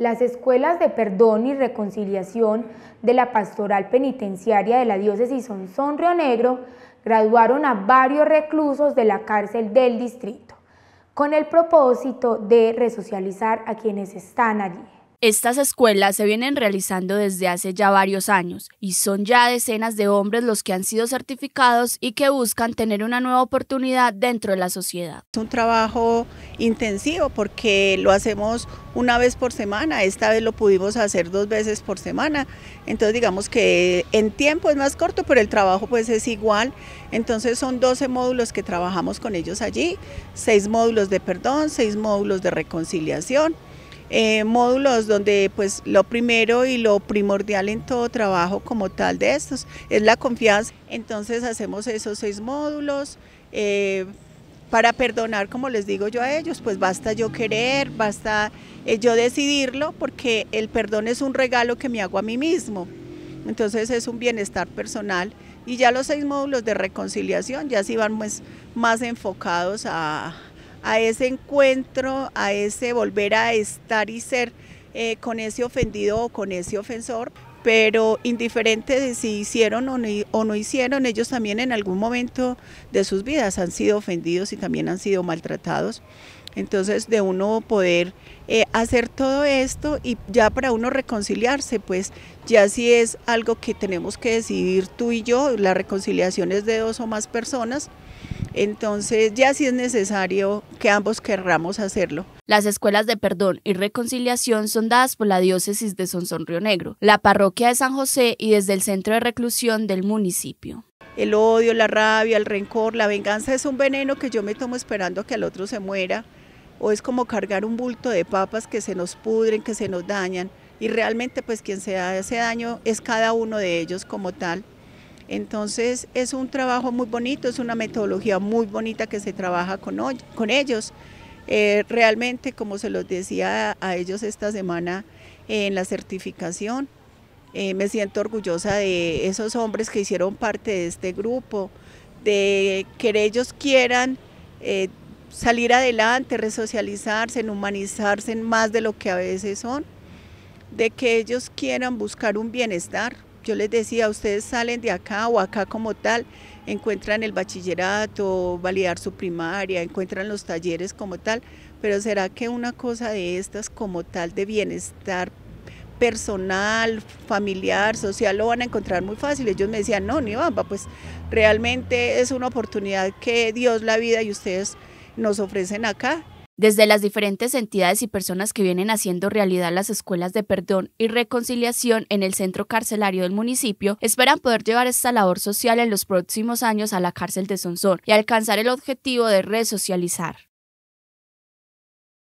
las escuelas de perdón y reconciliación de la pastoral penitenciaria de la diócesis Sonsón Río Negro graduaron a varios reclusos de la cárcel del distrito, con el propósito de resocializar a quienes están allí. Estas escuelas se vienen realizando desde hace ya varios años y son ya decenas de hombres los que han sido certificados y que buscan tener una nueva oportunidad dentro de la sociedad. Es un trabajo intensivo porque lo hacemos una vez por semana, esta vez lo pudimos hacer dos veces por semana, entonces digamos que en tiempo es más corto, pero el trabajo pues es igual, entonces son 12 módulos que trabajamos con ellos allí, seis módulos de perdón, seis módulos de reconciliación, eh, módulos donde pues lo primero y lo primordial en todo trabajo como tal de estos es la confianza. Entonces hacemos esos seis módulos. Eh, para perdonar, como les digo yo a ellos, pues basta yo querer, basta eh, yo decidirlo, porque el perdón es un regalo que me hago a mí mismo. Entonces es un bienestar personal y ya los seis módulos de reconciliación ya sí van pues, más enfocados a, a ese encuentro, a ese volver a estar y ser eh, con ese ofendido o con ese ofensor. Pero indiferente de si hicieron o no, hicieron, ellos también en algún momento de sus vidas han sido ofendidos y también han sido maltratados. Entonces, de uno poder eh, hacer todo esto y ya para uno reconciliarse, pues ya si es algo que tenemos que decidir tú y yo, la reconciliación es de dos o más personas. Entonces ya sí es necesario que ambos querramos hacerlo. Las escuelas de perdón y reconciliación son dadas por la diócesis de Sonson Río Negro, la parroquia de San José y desde el centro de reclusión del municipio. El odio, la rabia, el rencor, la venganza es un veneno que yo me tomo esperando que el otro se muera o es como cargar un bulto de papas que se nos pudren, que se nos dañan y realmente pues quien se hace daño es cada uno de ellos como tal. Entonces es un trabajo muy bonito, es una metodología muy bonita que se trabaja con, ellos. Eh, realmente, como se los decía a, ellos esta semana en la certificación, eh, me siento orgullosa de esos hombres que hicieron parte de este grupo, de que ellos quieran eh, salir adelante, resocializarse, humanizarse más de lo que a veces son, de que ellos quieran buscar un bienestar yo les decía, ustedes salen de acá o acá como tal, encuentran el bachillerato, validar su primaria, encuentran los talleres como tal, pero ¿será que una cosa de estas como tal de bienestar personal, familiar, social, lo van a encontrar muy fácil. Ellos me decían, no, ni bamba, pues realmente es una oportunidad que Dios la vida y ustedes nos ofrecen acá desde las diferentes entidades y personas que vienen haciendo realidad las escuelas de perdón y reconciliación en el centro carcelario del municipio, esperan poder llevar esta labor social en los próximos años a la cárcel de Sonsón y alcanzar el objetivo de resocializar.